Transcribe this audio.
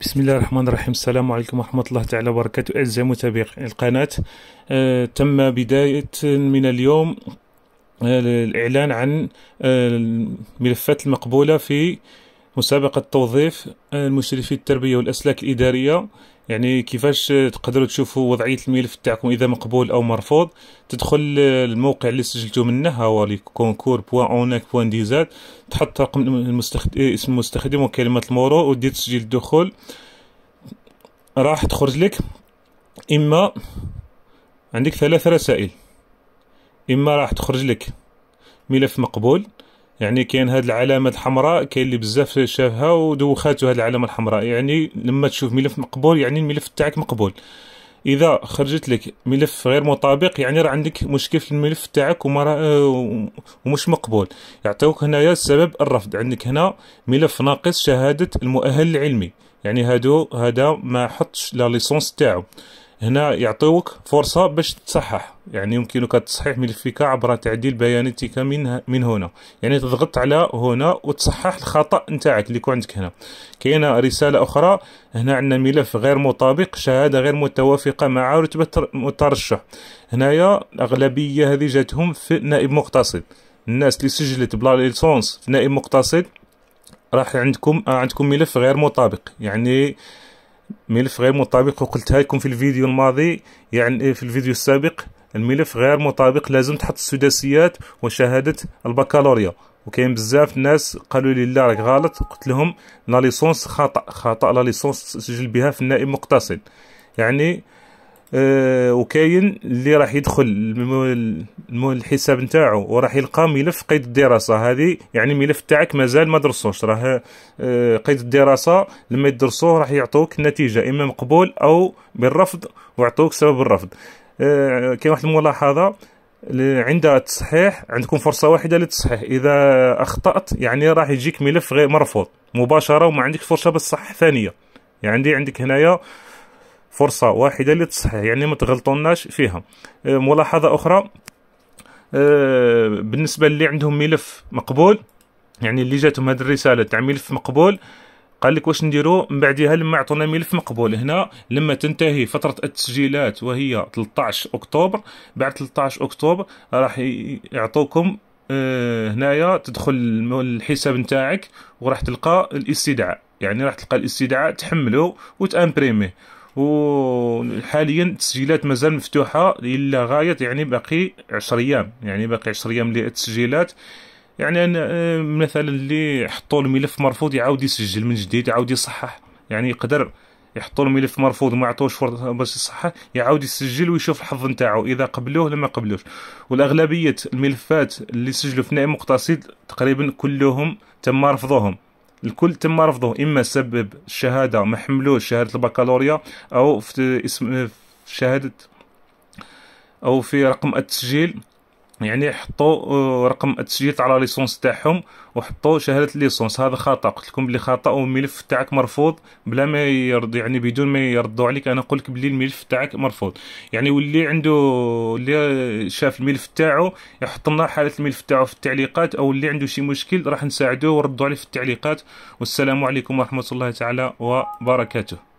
بسم الله الرحمن الرحيم السلام عليكم ورحمة الله تعالى وبركاته أعزائي متابعي القناة آه تم بداية من اليوم آه الإعلان عن آه الملفات المقبولة في مسابقة توظيف المشرفي التربية والأسلاك الإدارية يعني كيفاش تقدروا تشوفوا وضعية الملف تاعكم إذا مقبول أو مرفوض تدخل الموقع اللي سجلتو منه هو كونكور بوان أوناك بوان ديزات تحط رقم المستخدم اسم المستخدم وكلمة المورو ودير تسجيل الدخول راح تخرج لك إما عندك ثلاث رسائل إما راح تخرج لك ملف مقبول يعني كاين هاد العلامه الحمراء كاين اللي بزاف شافها ودوخاتو هاد العلامه الحمراء يعني لما تشوف ملف مقبول يعني الملف تاعك مقبول اذا خرجت لك ملف غير مطابق يعني راه عندك مشكل في الملف تاعك وما ومش مقبول يعطيوك هنايا سبب الرفض عندك هنا ملف ناقص شهاده المؤهل العلمي يعني هادو هذا ما حطش لا ليسونس تاعو هنا يعطيوك فرصة باش تصحح يعني يمكنك تصحيح ملفك عبر تعديل بياناتك من من هنا يعني تضغط على هنا وتصحح الخطأ نتاعك اللي يكون عندك هنا كاينه رسالة أخرى هنا عندنا ملف غير مطابق شهادة غير متوافقة مع رتبة الترشح هنايا الأغلبية هذه جاتهم في نائب مقتصد الناس اللي سجلت بلا ليسونس في نائب مقتصد راح عندكم آه، عندكم ملف غير مطابق يعني ملف غير مطابق وقلتها لكم في الفيديو الماضي يعني في الفيديو السابق الملف غير مطابق لازم تحط السداسيات وشهادة البكالوريا وكاين بزاف الناس قالوا لي لا راك غلط قلت لهم لا ليسونس خطا خطا لا ليسونس تسجل بها في النائب مقتصد يعني آه، وكاين اللي راح يدخل الحساب نتاعو وراح يلقى ملف قيد الدراسه هذه يعني ملف تاعك مازال ما درسوش راه آه، قيد الدراسه لما يدرسوه راح يعطوك النتيجه اما مقبول او بالرفض ويعطوك سبب الرفض آه، كاين واحد الملاحظه عند التصحيح عندكم فرصه واحده للتصحيح اذا اخطات يعني راح يجيك ملف غير مرفوض مباشره وما عندك فرصه بالصح ثانيه يعني عندك هنايا فرصه واحده للتصحيح يعني ما تغلطوناش فيها آه، ملاحظه اخرى آه، بالنسبه اللي عندهم ملف مقبول يعني اللي جاتهم هذه الرساله تاع ملف مقبول قال لك واش نديرو من بعدها لما عطونا ملف مقبول هنا لما تنتهي فتره التسجيلات وهي 13 اكتوبر بعد 13 اكتوبر راح يعطوكم آه، هنايا تدخل الحساب نتاعك وراح تلقى الاستدعاء يعني راح تلقى الاستدعاء تحمله وتامبريميه وحاليا التسجيلات مازال مفتوحه الا غايه يعني باقي 10 ايام يعني باقي 10 ايام للتسجيلات يعني أنا مثلا اللي حطوا الملف مرفوض يعاود يسجل من جديد يعاود يصحح يعني يقدر يحطوا الملف مرفوض وما عطوش فرصه باش يصحح يعاود يسجل ويشوف الحظ نتاعو اذا قبلوه لما قبلوش والاغلبيه الملفات اللي سجلوا في نائب مقتصد تقريبا كلهم تم رفضهم الكل تم رفضه اما سبب الشهاده ما حملوش شهاده البكالوريا او في اسم في شهاده او في رقم التسجيل يعني حطوا آه، رقم التسجيل على ليسونس تاعهم وحطوا شهاده ليسونس هذا خطا قلت لكم بلي خطا والملف تاعك مرفوض بلا ما يرد يعني بدون ما يردوا عليك انا نقول لك بلي الملف تاعك مرفوض يعني واللي عنده اللي شاف الملف تاعو يحط لنا حاله الملف تاعو في التعليقات او اللي عنده شي مشكل راح نساعدوه وردوا عليه في التعليقات والسلام عليكم ورحمه الله تعالى وبركاته